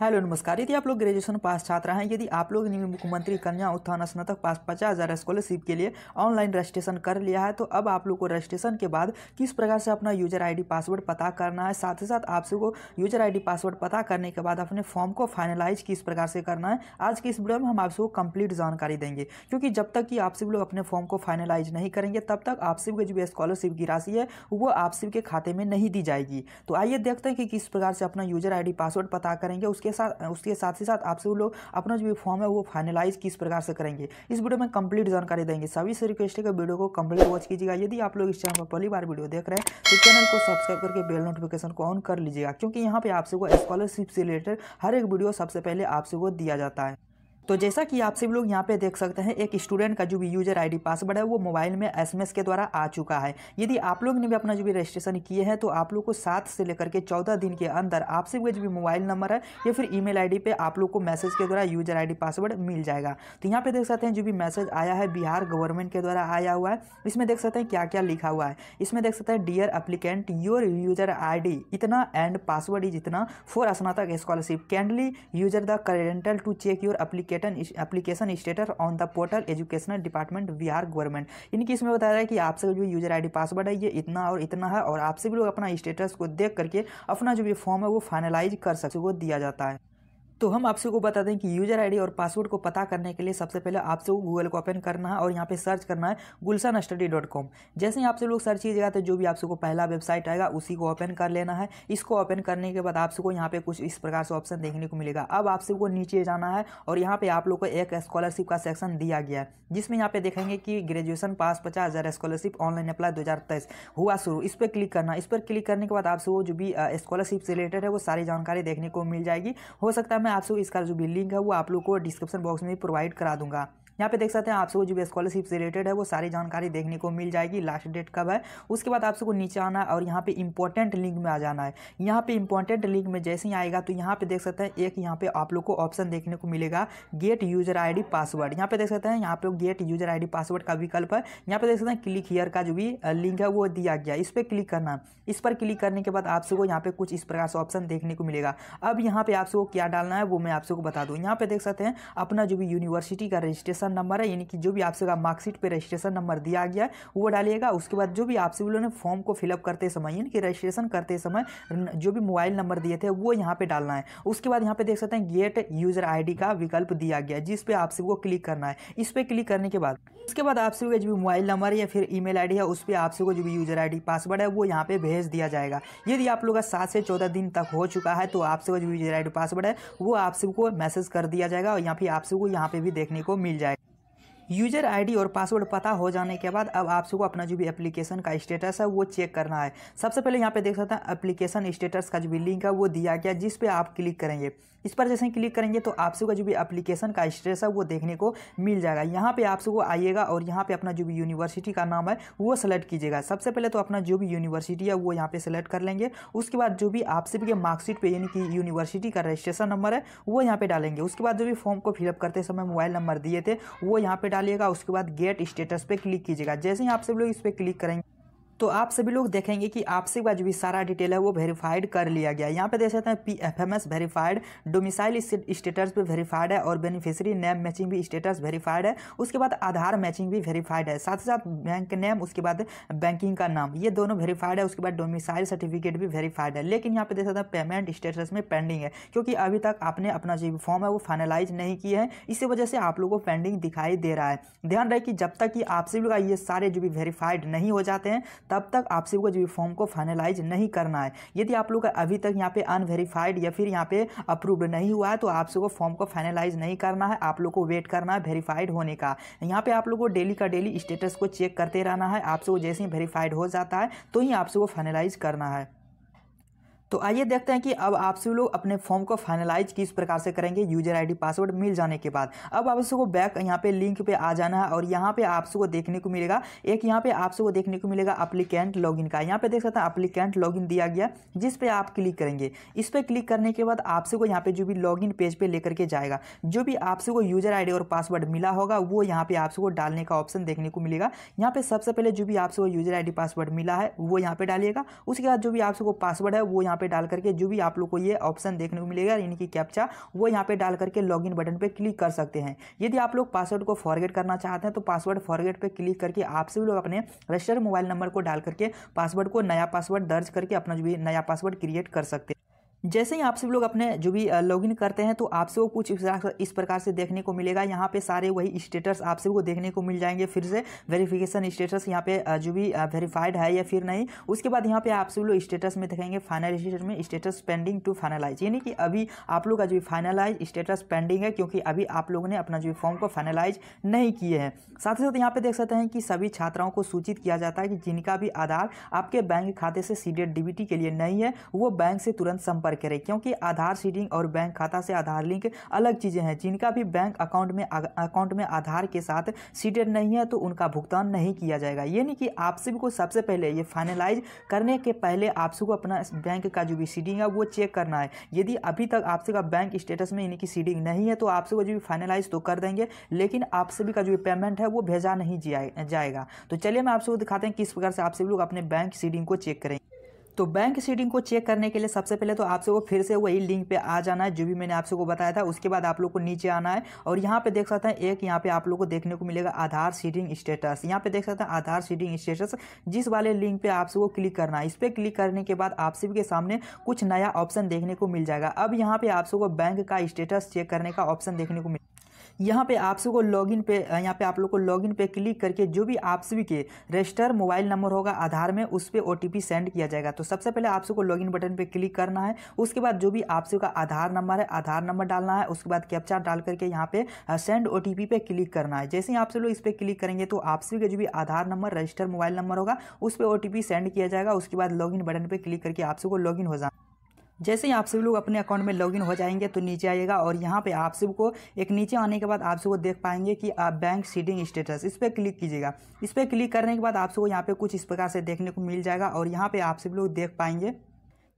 hello नमस्कार यदि आप लोग ग्रेजुएशन पास छात्र हैं यदि आप लोग ने मुख्यमंत्री कन्या उत्थान स्नातक पास पचास हज़ार स्कॉलरशिप के लिए ऑनलाइन रजिस्ट्रेशन कर लिया है तो अब आप लोग को रजिस्ट्रेशन के बाद किस प्रकार से अपना यूजर आईडी पासवर्ड पता करना है साथ ही साथ आप सबको यूजर आईडी पासवर्ड पता करने के बाद अपने फॉर्म को फाइनलाइज किस प्रकार से करना है आज की इस वीडियो में हम आप सबको कम्प्लीट जानकारी देंगे क्योंकि जब तक कि आप सब लोग अपने फॉर्म को फाइनलाइज नहीं करेंगे तब तक आप सबके जो स्कॉलरशिप की राशि है वो आप सबके खाते में नहीं दी जाएगी तो आइए देखते हैं कि किस प्रकार से अपना यूजर आई पासवर्ड पता करेंगे उसके साथ उसके साथ ही साथ आपसे वो लोग अपना जो भी फॉर्म है वो फाइनलाइज किस प्रकार से करेंगे इस वीडियो में कंप्लीट जानकारी देंगे सभी से रिक्वेस्ट है कि वीडियो को कंप्लीट वॉच कीजिएगा यदि आप लोग इस चैनल पर पहली बार वीडियो देख रहे हैं तो चैनल को सब्सक्राइब करके बेल नोटिफिकेशन को ऑन कर लीजिएगा क्योंकि यहाँ पे आपसे वो स्कॉलरशिप से रिलेटेड हर एक वीडियो सबसे पहले आपसे वो दिया जाता है तो जैसा कि आप सब लोग यहाँ पे देख सकते हैं एक स्टूडेंट का जो भी यूजर आईडी पासवर्ड है वो मोबाइल में एसएमएस के द्वारा आ चुका है यदि आप लोग ने भी अपना जो भी रजिस्ट्रेशन किए हैं तो आप लोग को सात से लेकर के चौदह दिन के अंदर आप सब का जो भी मोबाइल नंबर है या फिर ईमेल आईडी पे आप लोग को मैसेज के द्वारा यूजर आई पासवर्ड मिल जाएगा तो यहाँ पे देख सकते हैं जो भी मैसेज आया है बिहार गवर्नमेंट के द्वारा आया हुआ है इसमें देख सकते हैं क्या क्या लिखा हुआ है इसमें देख सकते हैं dear applicant your user I इतना एंड पासवर्ड इज इतना फोर स्नातक scholarship kindly user the credential to check your applicant application application status on the portal educational department Bihar government यानी कि इसमें बताया है कि आपसे जो यूजर डी पासवर्ड है ये इतना और इतना है और आपसे भी लोग अपना स्टेटस को देख करके अपना जो भी फॉर्म है वो फाइनलाइज कर सकते वो दिया जाता है तो हम आपसे को बता दें कि यूजर आईडी और पासवर्ड को पता करने के लिए सबसे पहले आपसे को गूगल को ओपन करना है और यहाँ पे सर्च करना है गुलशन स्टडी डॉट कॉम जैसे ही आपसे लोग सर्च कीजिएगा तो जो भी आपसे को पहला वेबसाइट आएगा उसी को ओपन कर लेना है इसको ओपन करने के बाद आपसे को यहाँ पे कुछ इस प्रकार से ऑप्शन देखने को मिलेगा अब आपसे को नीचे जाना है और यहाँ पे आप लोग को एक स्कॉलरशिप का सेक्शन दिया गया है जिसमें यहाँ पे देखेंगे कि ग्रेजुएशन पास पचास हज़ार स्कॉलरशिप ऑनलाइन अप्लाई दो हज़ार तेईस हुआ शुरू इस पर क्लिक करना इस पर क्लिक करने के बाद आपसे वो जो भी स्कॉलरशिप से रिलेटेड है वो सारी जानकारी देखने को मिल जाएगी हो सकता है मैं आप इसका जो भी लिंक है वो आप लोग को डिस्क्रिप्शन बॉक्स में प्रोवाइड करा दूंगा यहाँ पे देख सकते हैं आप सबको जो भी स्कॉलरशिप से रिलेटेड है वो सारी जानकारी देखने को मिल जाएगी लास्ट डेट कब है उसके बाद आप सबको नीचे आना है और यहाँ पे इंपॉर्टेंट लिंक में आ जाना है यहाँ पे इंपॉर्टेंट लिंक में जैसे ही आएगा तो यहाँ पे देख सकते हैं एक यहाँ पे आप लोग को ऑप्शन देखने को मिलेगा गेट यूजर आई पासवर्ड यहाँ पे देख सकते हैं यहाँ पे गेट यूजर आई पासवर्ड का विकल्प है यहाँ पे देख सकते हैं क्लिक हियर का जो भी लिंक है वो दिया गया इस पर क्लिक करना इस पर क्लिक करने के बाद आप सबको यहाँ पे कुछ इस प्रकार से ऑप्शन देखने को मिलेगा अब यहाँ पे आप सबको क्या डालना है वो मैं आप सबको बता दूँ यहाँ पे देख सकते हैं अपना जो भी यूनिवर्सिटी का रजिस्ट्रेशन रजिस्ट्रेशन नंबर है यानी कि जो भी आपसे मार्कशीट पर रजिस्ट्रेशन नंबर दिया गया है वो डालिएगा उसके बाद जो भी आपसे उन्होंने फॉर्म को फिलअप करते समय यानी कि रजिस्ट्रेशन करते समय जो भी मोबाइल नंबर दिए थे वो यहाँ पर डालना है उसके बाद यहाँ पर देख सकते हैं गेट यूजर आई का विकल्प दिया गया है जिस पर आपसे वो क्लिक करना है इस पर क्लिक करने के बाद उसके बाद आपसे का जो भी मोबाइल नंबर या फिर ईमेल आईडी है उस पर आपसे को जो भी यूजर आई पासवर्ड है वो यहाँ पे भेज दिया जाएगा यदि आप लोग का सात से चौदह दिन तक हो चुका है तो आपसे का जो यूजर आई पासवर्ड है वो आपसे को मैसेज कर दिया जाएगा और या फिर आपसे को यहाँ पे भी देखने को मिल जाएगा यूजर आईडी और पासवर्ड पता हो जाने के बाद अब आप सबको अपना जो भी एप्लीकेशन का स्टेटस है वो चेक करना है सबसे पहले यहाँ पे देख सकते हैं एप्लीकेशन स्टेटस का जो भी लिंक है वो दिया गया जिस पे आप क्लिक करेंगे इस पर जैसे ही क्लिक करेंगे तो आप सबका जो भी एप्लीकेशन का स्टेटस है वो देखने को मिल जाएगा यहाँ पे आप सबको आइएगा और यहाँ पे अपना जो भी यूनिवर्सिटी का नाम है वो सेलेक्ट कीजिएगा सबसे पहले तो अपना जो भी यूनिवर्सिटी है वो यहाँ पे सेलेक्ट कर लेंगे उसके बाद जो भी आप सभी के मार्कशीट पे यानी कि यूनिवर्सिटी का रजिस्ट्रेशन नंबर है वो यहाँ पे डालेंगे उसके बाद जो भी फॉर्म को फिलअप करते समय मोबाइल नंबर दिए थे वो यहाँ पे डालिएगा उसके बाद गेट स्टेटस पे क्लिक कीजिएगा जैसे ही आप सब लोग इस पर क्लिक करेंगे तो आप सभी लोग देखेंगे कि आपसे का जो भी सारा डिटेल है वो वेरीफाइड कर लिया गया यहाँ पे देख सकते हैं P F M S verified domicile status भी वेरीफाइड है और बेनिफिशरी नेम मैचिंग भी स्टेटस वेरीफाइड है उसके बाद आधार मैचिंग भी वेरीफाइड है साथ ही साथ बैंक नेम उसके बाद बैंकिंग का नाम ये दोनों वेरीफाइड है उसके बाद डोमिसाइल सर्टिफिकेट भी वेरीफाइड है लेकिन यहाँ पे देख सकते हैं पेमेंट स्टेटस में पेंडिंग है क्योंकि अभी तक आपने अपना जो फॉर्म है वो फाइनलाइज नहीं किया है इसी वजह से आप लोगों को पेंडिंग दिखाई दे रहा है ध्यान रहे कि जब तक कि आपसे भी ये सारे जो भी वेरीफाइड नहीं हो जाते हैं तब तक आप सबको जो फॉर्म को फाइनलाइज नहीं करना है यदि आप लोग अभी तक यहाँ पे अनवेरीफाइड या फिर यहाँ पे अप्रूव्ड नहीं हुआ है तो आप सबको फॉर्म को फाइनलाइज नहीं करना है आप लोग को वेट करना है वेरीफाइड होने का यहाँ पे आप लोग को डेली का डेली स्टेटस को चेक करते रहना है आप सबको जैसे ही वेरीफाइड हो जाता है तो ही आप सबको फाइनलाइज करना है तो आइए देखते हैं कि अब आप सभी लोग अपने फॉर्म को फाइनलाइज किस प्रकार से करेंगे यूजर आईडी पासवर्ड मिल जाने के बाद अब आप सबको बैक यहाँ पे लिंक पे आ जाना है और यहाँ पे आप सबको देखने को मिलेगा एक यहाँ पे आप सबको देखने को मिलेगा अप्लीकेंट लॉगिन का यहाँ पे देख सकते हैं अप्लीकेंट लॉगिन दिया गया जिस पर आप क्लिक करेंगे इस पर क्लिक करने के बाद आप सबको यहाँ पे जो भी लॉग पेज पर लेकर के जाएगा जो भी आप सबको यूजर डी और पासवर्ड मिला होगा वो यहाँ पे आप सबको डालने का ऑप्शन देखने को मिलेगा यहाँ पे सबसे पहले जो भी आप सबको यूजर डी पासवर्ड मिला है वो यहाँ पे डालिएगा उसके बाद जो भी आप सबको पासवर्ड है वो यहाँ यहाँ पे डाल करके जो भी आप लोग को ये ऑप्शन देखने को मिलेगा यानी कि कैप्चा वो यहाँ पे डाल करके इन बटन पर क्लिक कर सकते हैं यदि आप लोग पासवर्ड को फॉरगेट करना चाहते हैं तो पासवर्ड फॉरगेट पर क्लिक करके आप सभी लोग अपने रजिस्टर्ड मोबाइल नंबर को डाल करके पासवर्ड को नया पासवर्ड दर्ज करके अपना जो भी नया पासवर्ड क्रिएट कर सकते हैं जैसे ही आप सब लोग अपने जो भी लॉगिन करते हैं तो आपसे वो कुछ इस प्रकार से देखने को मिलेगा यहाँ पे सारे वही स्टेटस आप सबको देखने को मिल जाएंगे फिर से वेरिफिकेशन स्टेटस यहाँ पे जो भी वेरीफाइड है या फिर नहीं उसके बाद यहाँ पे आप सब लोग स्टेटस में देखेंगे फाइनल स्टेटस में स्टेटस पेंडिंग टू फाइनलाइज यानी कि अभी आप लोग का जो फाइनलाइज स्टेटस पेंडिंग है क्योंकि अभी आप लोगों ने अपना जो फॉर्म को फाइनलाइज नहीं किए हैं साथ ही साथ यहाँ पे देख सकते हैं कि सभी छात्राओं को सूचित किया जाता है कि जिनका भी आधार आपके बैंक खाते से सीडेट डीबीटी के लिए नहीं है वो बैंक से तुरंत संपर्क फ़र्क करें क्योंकि आधार सीडिंग और बैंक खाता से आधार लिंक अलग चीज़ें हैं जिनका भी बैंक अकाउंट में अकाउंट में आधार के साथ सीडेड नहीं है तो उनका भुगतान नहीं किया जाएगा यानी कि आप सभी को सबसे पहले ये फाइनलाइज करने के पहले आप सबको अपना बैंक का जो भी सीडिंग है वो चेक करना है यदि अभी तक आप सबका बैंक स्टेटस में यानी कि सीडिंग नहीं है तो आप सबको जो भी फाइनलाइज तो कर देंगे लेकिन आप सभी का जो पेमेंट है वो भेजा नहीं जाएगा तो चलिए मैं आप सबको दिखाते हैं किस प्रकार से आप सभी लोग अपने बैंक सीडिंग को चेक करेंगे तो बैंक सीडिंग को चेक करने के लिए सबसे पहले तो आपसे वो फिर से वही लिंक पे आ जाना है जो भी मैंने आपसे को बताया था उसके बाद आप लोग को नीचे आना है और यहाँ पे देख सकते हैं एक यहाँ पे आप लोग को देखने को मिलेगा आधार सीडिंग स्टेटस यहाँ पे देख सकते हैं आधार सीडिंग स्टेटस जिस वाले लिंक पे आपसे वो क्लिक करना है इस पर क्लिक करने के बाद आप सभी के सामने कुछ नया ऑप्शन देखने को मिल जाएगा अब यहाँ पे आप सबको बैंक का स्टेटस चेक करने का ऑप्शन देखने को मिल यहाँ पे आप सबको लॉगिन पे यहाँ पे आप लोग को लॉगिन पे क्लिक करके जो भी आप सभी के रजिस्टर मोबाइल नंबर होगा आधार में उस पर ओ सेंड किया जाएगा तो सबसे पहले आप सबको लॉगिन बटन पर क्लिक करना है उसके बाद जो भी आप सबका आधार नंबर है आधार नंबर डालना है उसके बाद कैप्चा डाल करके यहाँ पे सेंड ओ पे क्लिक करना है जैसे ही आप सब लोग इस पर क्लिक करेंगे तो आप सभी का जो भी Aadhaar number register mobile number होगा उस पर ओ सेंड किया जाएगा उसके बाद लॉगिन बटन पर क्लिक करके आप सबको इन हो जाए जैसे ही आप सभी लोग अपने अकाउंट में लॉगिन हो जाएंगे तो नीचे आइएगा और यहाँ पे आप सबको एक नीचे आने के बाद आप सबको देख पाएंगे कि आप बैंक सीडिंग स्टेटस इस पर क्लिक कीजिएगा इस पर क्लिक करने के बाद आप सबको यहाँ पे कुछ इस प्रकार से देखने को मिल जाएगा और यहाँ पे आप सभी लोग देख पाएंगे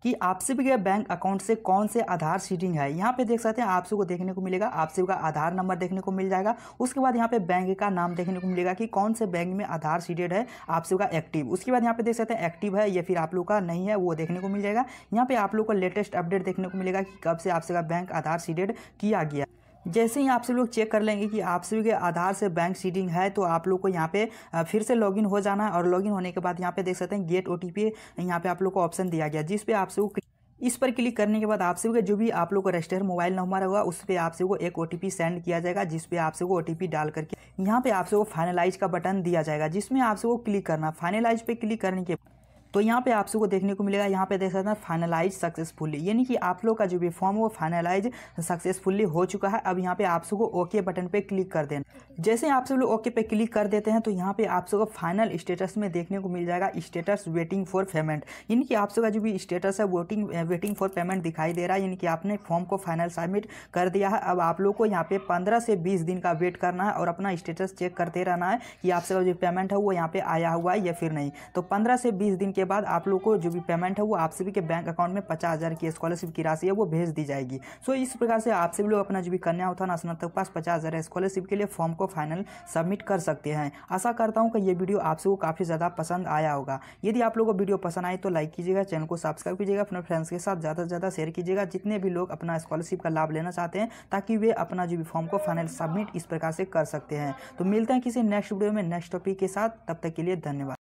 कि आपसीब के बैंक अकाउंट से कौन से आधार सीटिंग है यहाँ पे देख सकते हैं आपसी को देखने को मिलेगा आपसीब का आधार नंबर देखने को मिल जाएगा उसके बाद यहाँ पे बैंक का नाम देखने को मिलेगा कि कौन से बैंक में आधार सीटेड है आपसीब का एक्टिव उसके बाद यहाँ पे देख सकते हैं एक्टिव है या फिर आप लोग का नहीं है वो देखने को मिल जाएगा यहाँ पे आप लोग को लेटेस्ट अपडेट देखने को मिलेगा कि कब से आपसे का बैंक आधार सीटेड किया गया जैसे ही आप सभी लोग चेक कर लेंगे कि आप सभी के आधार से बैंक सीडिंग है तो आप लोग को यहाँ पे फिर से लॉगिन हो जाना है और लॉगिन होने के बाद यहाँ पे देख सकते हैं गेट ओ टी पी यहाँ पे आप लोग को ऑप्शन दिया गया जिस पे आप सब इस पर क्लिक करने के बाद आप सभी का जो भी आप लोग का रजिस्टर मोबाइल नंबर होगा उस पर आप सबको एक ओ सेंड किया जाएगा जिस पे आप सबको को ओ डाल करके यहाँ पे आप सबको फाइनलाइज का बटन दिया जाएगा जिसमें आप सबको क्लिक करना फाइनलाइज पे क्लिक करने के बाद तो यहाँ पे आप सबको देखने को मिलेगा यहाँ पे देख सकते हैं फाइनलाइज सक्सेसफुली यानी कि आप लोग का जो भी फॉर्म वो फाइनलाइज सक्सेसफुली हो चुका है अब यहाँ पे आप सबको ओके बटन पे क्लिक कर देना जैसे आप सब लोग ओके पे क्लिक कर देते हैं तो यहाँ पे आप सबको फाइनल स्टेटस में देखने को मिल जाएगा स्टेटस वेटिंग फॉर पेमेंट यानी कि आप सबका जो भी स्टेटस है वोटिंग वेटिंग फॉर पेमेंट दिखाई दे रहा है यानी कि आपने फॉर्म को फाइनल सबमिट कर दिया है अब आप लोग को यहाँ पे पंद्रह से बीस दिन का वेट करना है और अपना स्टेटस चेक करते रहना है कि आप सबका जो पेमेंट है वो यहाँ पे आया हुआ है या फिर नहीं तो पंद्रह से बीस दिन के बाद आप लोग को जो भी पेमेंट है वो आप सभी के बैंक अकाउंट में पचास हज़ार की स्कॉलरशिप की राशि है वो भेज दी जाएगी सो इस प्रकार से आप सभी लोग अपना जो भी कन्या उत्थान स्नातक पास पचास हज़ार स्कॉलरशिप के लिए फॉर्म को फाइनल सबमिट कर सकते हैं आशा करता हूँ कि ये वीडियो आप सबको काफ़ी ज़्यादा पसंद आया होगा यदि आप लोगों को वीडियो पसंद आए तो लाइक कीजिएगा चैनल को सब्सक्राइब कीजिएगा अपने फ्रेंड्स के साथ ज़्यादा से ज़्यादा शेयर कीजिएगा जितने भी लोग अपना स्कॉलरशिप का लाभ लेना चाहते हैं ताकि वे अपना जो भी फॉर्म को फाइनल सबमिट इस प्रकार से कर सकते हैं तो मिलते हैं किसी नेक्स्ट वीडियो में नेक्स्ट टॉपिक के साथ तब तक के लिए धन्यवाद